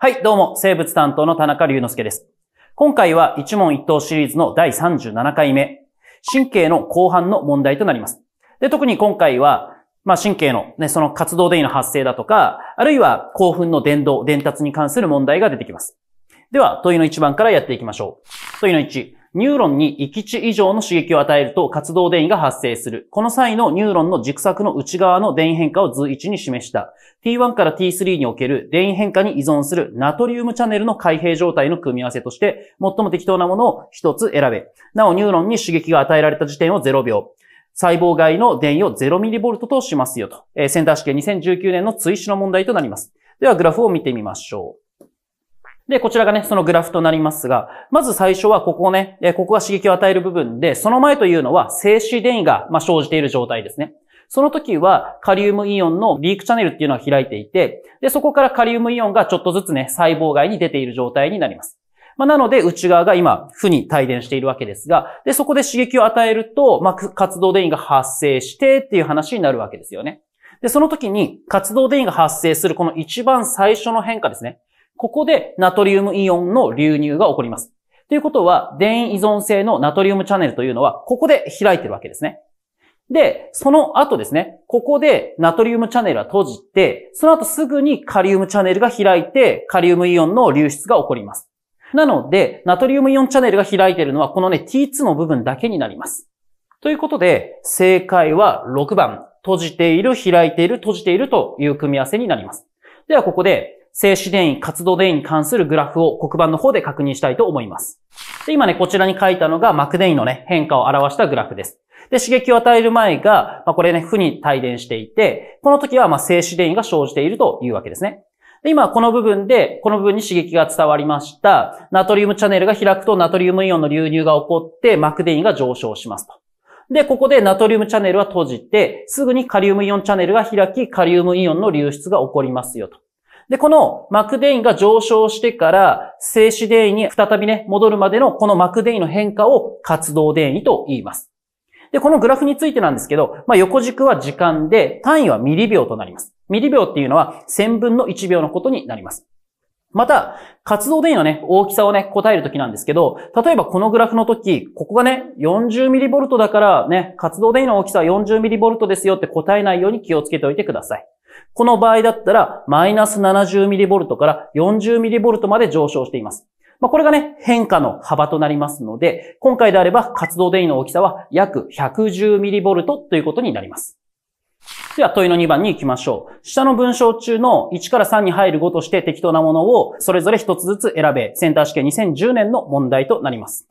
はい、どうも、生物担当の田中隆之介です。今回は一問一答シリーズの第37回目、神経の後半の問題となります。で、特に今回は、まあ、神経のね、その活動電位の発生だとか、あるいは興奮の伝導、伝達に関する問題が出てきます。では、問いの1番からやっていきましょう。問いの1、ニューロンに1値以上の刺激を与えると活動電位が発生する。この際のニューロンの軸索の内側の電位変化を図1に示した。T1 から T3 における電位変化に依存するナトリウムチャンネルの開閉状態の組み合わせとして、最も適当なものを1つ選べ。なお、ニューロンに刺激が与えられた時点を0秒。細胞外の電位を 0mV としますよと。えセンター試験2019年の追試の問題となります。では、グラフを見てみましょう。で、こちらがね、そのグラフとなりますが、まず最初はここね、ここが刺激を与える部分で、その前というのは静止電位が生じている状態ですね。その時はカリウムイオンのリークチャネルっていうのを開いていて、で、そこからカリウムイオンがちょっとずつね、細胞外に出ている状態になります。まあ、なので、内側が今、負に帯電しているわけですが、で、そこで刺激を与えると、まあ、活動電位が発生してっていう話になるわけですよね。で、その時に活動電位が発生するこの一番最初の変化ですね。ここでナトリウムイオンの流入が起こります。ということは、電位依存性のナトリウムチャンネルというのは、ここで開いてるわけですね。で、その後ですね、ここでナトリウムチャンネルは閉じて、その後すぐにカリウムチャンネルが開いて、カリウムイオンの流出が起こります。なので、ナトリウムイオンチャンネルが開いているのは、このね、T2 の部分だけになります。ということで、正解は6番、閉じている、開いている、閉じているという組み合わせになります。では、ここで静止電位、活動電位に関するグラフを黒板の方で確認したいと思います。で今ね、こちらに書いたのが膜電位のね、変化を表したグラフです。で、刺激を与える前が、まあ、これね、負に帯電していて、この時は、まあ、静止電位が生じているというわけですね。で今、この部分で、この部分に刺激が伝わりました。ナトリウムチャンネルが開くと、ナトリウムイオンの流入が起こって、膜電位が上昇しますと。で、ここでナトリウムチャンネルは閉じて、すぐにカリウムイオンチャンネルが開き、カリウムイオンの流出が起こりますよと。で、この膜電位が上昇してから静止電位に再びね、戻るまでのこの膜電位の変化を活動電位と言います。で、このグラフについてなんですけど、まあ、横軸は時間で、単位はミリ秒となります。ミリ秒っていうのは1000分の1秒のことになります。また、活動電位のね、大きさをね、答えるときなんですけど、例えばこのグラフのとき、ここがね、40mV だからね、活動電位の大きさは 40mV ですよって答えないように気をつけておいてください。この場合だったら、マイナス 70mV から 40mV まで上昇しています。まあ、これがね、変化の幅となりますので、今回であれば活動電位の大きさは約 110mV ということになります。では問いの2番に行きましょう。下の文章中の1から3に入る5として適当なものをそれぞれ1つずつ選べ、センター試験2010年の問題となります。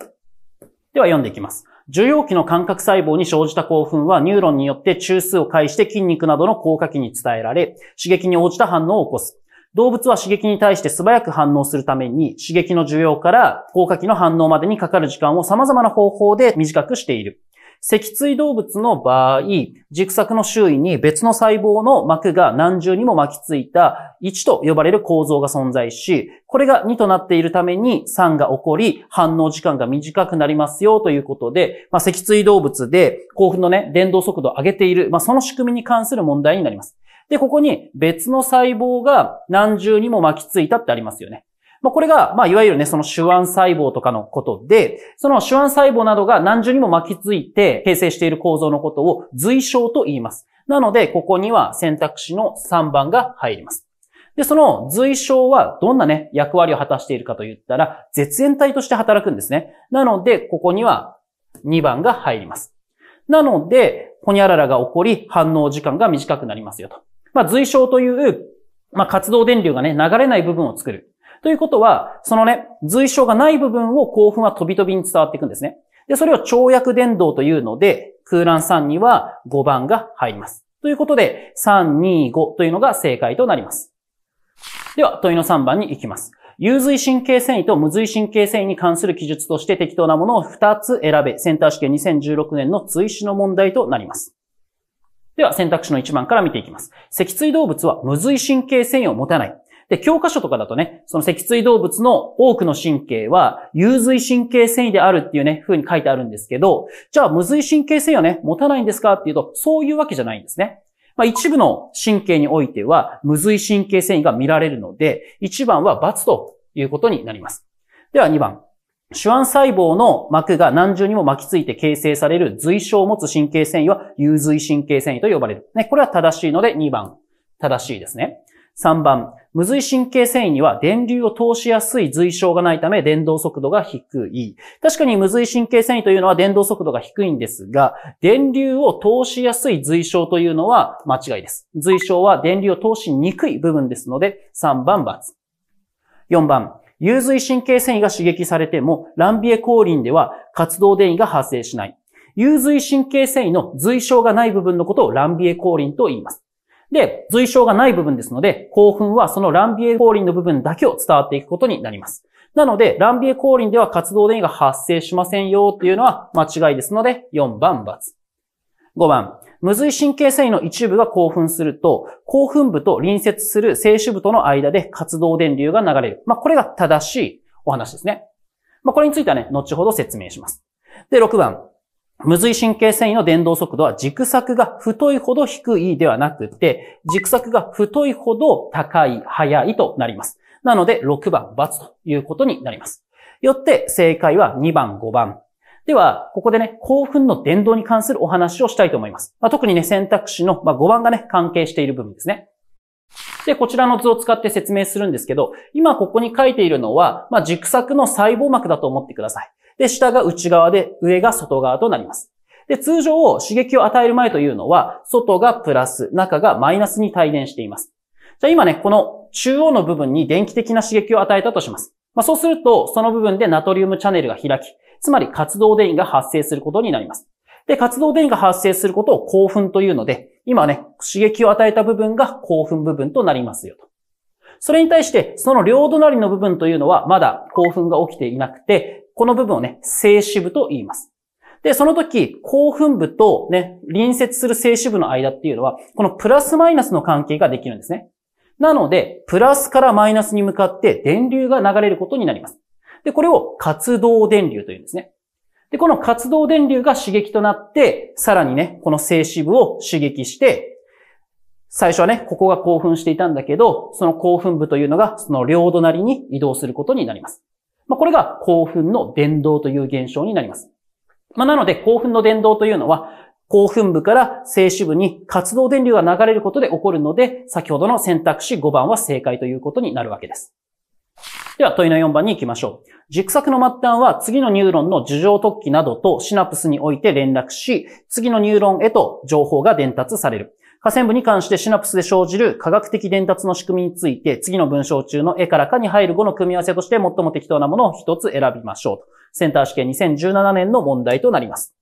では読んでいきます。受容器の感覚細胞に生じた興奮はニューロンによって中枢を介して筋肉などの効果器に伝えられ、刺激に応じた反応を起こす。動物は刺激に対して素早く反応するために、刺激の受容から効果器の反応までにかかる時間を様々な方法で短くしている。脊椎動物の場合、軸索の周囲に別の細胞の膜が何重にも巻きついた1と呼ばれる構造が存在し、これが2となっているために3が起こり、反応時間が短くなりますよということで、まあ、脊椎動物で興奮のね、伝導速度を上げている、まあ、その仕組みに関する問題になります。で、ここに別の細胞が何重にも巻きついたってありますよね。まあ、これが、まあ、いわゆるね、その手腕細胞とかのことで、その手腕細胞などが何重にも巻きついて形成している構造のことを随章と言います。なので、ここには選択肢の3番が入ります。で、その随章はどんなね、役割を果たしているかと言ったら、絶縁体として働くんですね。なので、ここには2番が入ります。なので、ホニャララが起こり、反応時間が短くなりますよと。まあ、随章という、まあ、活動電流がね、流れない部分を作る。ということは、そのね、随所がない部分を興奮は飛び飛びに伝わっていくんですね。で、それを跳躍伝導というので、空欄3には5番が入ります。ということで、325というのが正解となります。では、問いの3番に行きます。有髄神経繊維と無髄神経繊維に関する記述として適当なものを2つ選べ。センター試験2016年の追試の問題となります。では、選択肢の1番から見ていきます。脊椎動物は無髄神経繊維を持たない。で、教科書とかだとね、その脊椎動物の多くの神経は、有髄神経繊維であるっていうね、風に書いてあるんですけど、じゃあ無髄神経繊維はね、持たないんですかっていうと、そういうわけじゃないんですね。まあ、一部の神経においては、無髄神経繊維が見られるので、一番は×ということになります。では2番。手腕細胞の膜が何重にも巻きついて形成される髄症を持つ神経繊維は、有髄神経繊維と呼ばれる。ね、これは正しいので2番、正しいですね。3番、無髄神経繊維には電流を通しやすい髄症がないため電動速度が低い。確かに無髄神経繊維というのは電動速度が低いんですが、電流を通しやすい髄症というのは間違いです。髄症は電流を通しにくい部分ですので、3番×。4番、有髄神経繊維が刺激されても、ランビエ降臨では活動電位が発生しない。有髄神経繊維の髄症がない部分のことをランビエ降臨と言います。で、髄症がない部分ですので、興奮はそのランビエ降臨の部分だけを伝わっていくことになります。なので、ランビエ降臨では活動電位が発生しませんよっていうのは間違いですので、4番×。5番、無髄神経繊維の一部が興奮すると、興奮部と隣接する静止部との間で活動電流が流れる。まあ、これが正しいお話ですね。まあ、これについてはね、後ほど説明します。で、6番。無髄神経繊維の伝導速度は軸索が太いほど低いではなくて、軸索が太いほど高い、速いとなります。なので、6番、×ということになります。よって、正解は2番、5番。では、ここでね、興奮の伝導に関するお話をしたいと思います。まあ、特にね、選択肢の、まあ、5番がね、関係している部分ですね。で、こちらの図を使って説明するんですけど、今ここに書いているのは、まあ、軸索の細胞膜だと思ってください。で、下が内側で、上が外側となります。で、通常、刺激を与える前というのは、外がプラス、中がマイナスに帯電しています。じゃあ今ね、この中央の部分に電気的な刺激を与えたとします。まあ、そうすると、その部分でナトリウムチャネルが開き、つまり活動電位が発生することになります。で、活動電位が発生することを興奮というので、今ね、刺激を与えた部分が興奮部分となりますよと。それに対して、その両隣の部分というのはまだ興奮が起きていなくて、この部分をね、静止部と言います。で、その時、興奮部とね、隣接する静止部の間っていうのは、このプラスマイナスの関係ができるんですね。なので、プラスからマイナスに向かって電流が流れることになります。で、これを活動電流というんですね。で、この活動電流が刺激となって、さらにね、この静止部を刺激して、最初はね、ここが興奮していたんだけど、その興奮部というのが、その両隣に移動することになります。まあ、これが興奮の伝導という現象になります。まあ、なので、興奮の伝導というのは、興奮部から静止部に活動電流が流れることで起こるので、先ほどの選択肢5番は正解ということになるわけです。では問いの4番に行きましょう。軸索の末端は次のニューロンの樹状突起などとシナプスにおいて連絡し、次のニューロンへと情報が伝達される。下線部に関してシナプスで生じる科学的伝達の仕組みについて、次の文章中の絵からかに入る語の組み合わせとして最も適当なものを一つ選びましょうと。センター試験2017年の問題となります。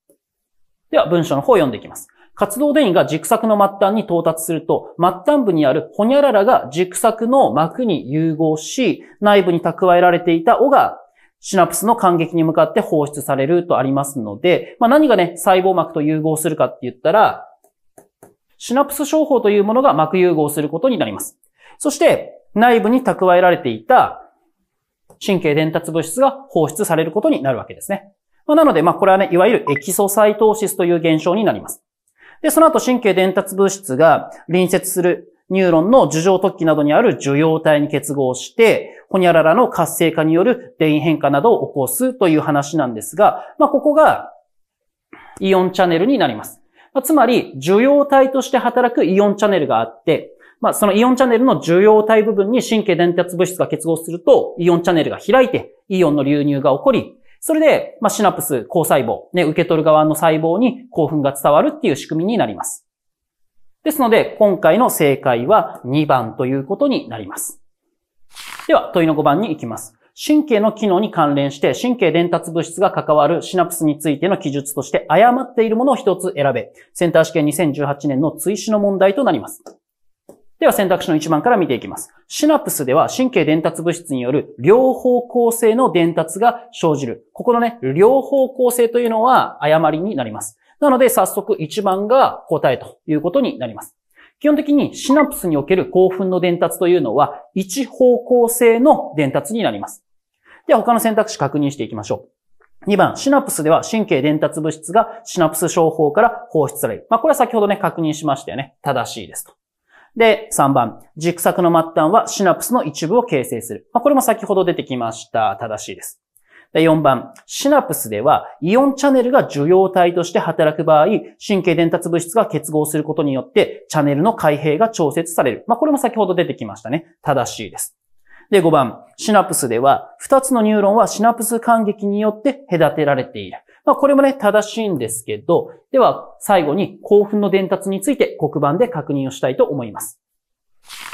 では、文章の方を読んでいきます。活動電位が軸索の末端に到達すると、末端部にあるホニャララが軸索の膜に融合し、内部に蓄えられていた尾がシナプスの感激に向かって放出されるとありますので、まあ、何がね、細胞膜と融合するかって言ったら、シナプス商法というものが膜融合することになります。そして、内部に蓄えられていた神経伝達物質が放出されることになるわけですね。まあ、なので、まあ、これはね、いわゆるエキソサイトーシスという現象になります。で、その後神経伝達物質が隣接するニューロンの樹状突起などにある受容体に結合して、ホニャララの活性化による電位変化などを起こすという話なんですが、まあ、ここがイオンチャンネルになります。まあ、つまり、受容体として働くイオンチャンネルがあって、まあ、そのイオンチャンネルの受容体部分に神経伝達物質が結合すると、イオンチャンネルが開いて、イオンの流入が起こり、それで、まあ、シナプス、高細胞、ね、受け取る側の細胞に興奮が伝わるっていう仕組みになります。ですので、今回の正解は2番ということになります。では、問いの5番に行きます。神経の機能に関連して神経伝達物質が関わるシナプスについての記述として誤っているものを一つ選べ。センター試験2018年の追試の問題となります。では選択肢の1番から見ていきます。シナプスでは神経伝達物質による両方向性の伝達が生じる。ここのね、両方向性というのは誤りになります。なので早速1番が答えということになります。基本的にシナプスにおける興奮の伝達というのは一方向性の伝達になります。では他の選択肢確認していきましょう。2番、シナプスでは神経伝達物質がシナプス症法から放出される。まあ、これは先ほどね、確認しましたよね。正しいですと。で、3番、軸索の末端はシナプスの一部を形成する。まあ、これも先ほど出てきました。正しいです。で、4番、シナプスではイオンチャネルが受容体として働く場合、神経伝達物質が結合することによって、チャネルの開閉が調節される。まあ、これも先ほど出てきましたね。正しいです。で、5番、シナプスでは、2つのニューロンはシナプス感激によって隔てられている。まあ、これもね、正しいんですけど、では、最後に興奮の伝達について黒板で確認をしたいと思います。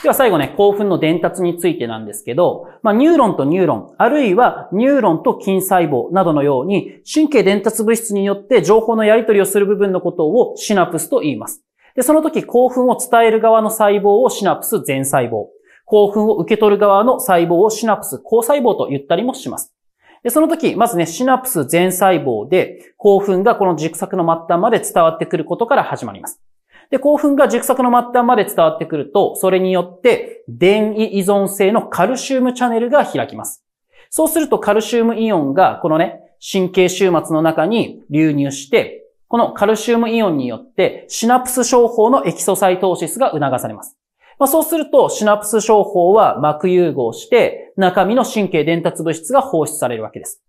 では最後ね、興奮の伝達についてなんですけど、まあ、ニューロンとニューロン、あるいはニューロンと筋細胞などのように、神経伝達物質によって情報のやり取りをする部分のことをシナプスと言います。で、その時興奮を伝える側の細胞をシナプス全細胞。興奮を受け取る側の細胞をシナプス、高細胞と言ったりもします。で、その時、まずね、シナプス全細胞で、興奮がこの軸索の末端まで伝わってくることから始まります。で、興奮が軸索の末端まで伝わってくると、それによって、電位依存性のカルシウムチャネルが開きます。そうすると、カルシウムイオンが、このね、神経終末の中に流入して、このカルシウムイオンによって、シナプス症法のエキソサイトーシスが促されます。まあ、そうすると、シナプス症法は膜融合して、中身の神経伝達物質が放出されるわけです。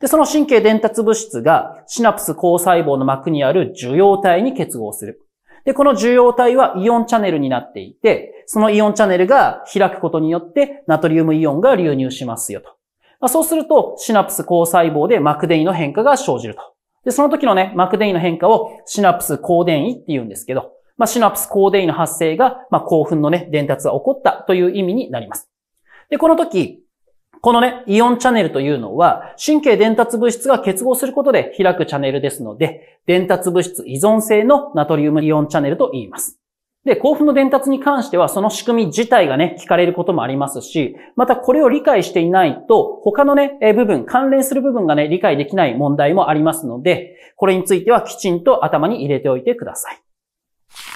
で、その神経伝達物質が、シナプス高細胞の膜にある受容体に結合する。で、この受容体はイオンチャネルになっていて、そのイオンチャネルが開くことによって、ナトリウムイオンが流入しますよと。まあ、そうすると、シナプス高細胞で膜電位の変化が生じると。で、その時のね、膜電位の変化をシナプス高電位って言うんですけど、まあ、シナプス高電位の発生が、まあ、興奮のね、伝達が起こったという意味になります。で、この時、このね、イオンチャンネルというのは、神経伝達物質が結合することで開くチャンネルですので、伝達物質依存性のナトリウムイオンチャンネルと言います。で、興奮の伝達に関しては、その仕組み自体がね、聞かれることもありますし、またこれを理解していないと、他のね、部分、関連する部分がね、理解できない問題もありますので、これについてはきちんと頭に入れておいてください。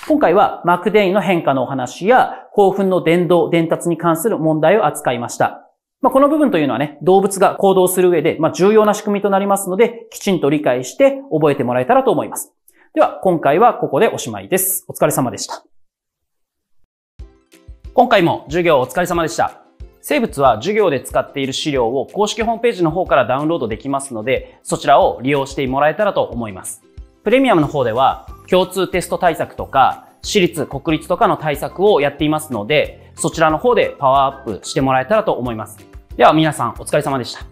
今回はマクデインの変化のお話や興奮の伝導、伝達に関する問題を扱いました。まあ、この部分というのはね、動物が行動する上で、まあ、重要な仕組みとなりますので、きちんと理解して覚えてもらえたらと思います。では、今回はここでおしまいです。お疲れ様でした。今回も授業お疲れ様でした。生物は授業で使っている資料を公式ホームページの方からダウンロードできますので、そちらを利用してもらえたらと思います。プレミアムの方では、共通テスト対策とか、私立、国立とかの対策をやっていますので、そちらの方でパワーアップしてもらえたらと思います。では皆さんお疲れ様でした。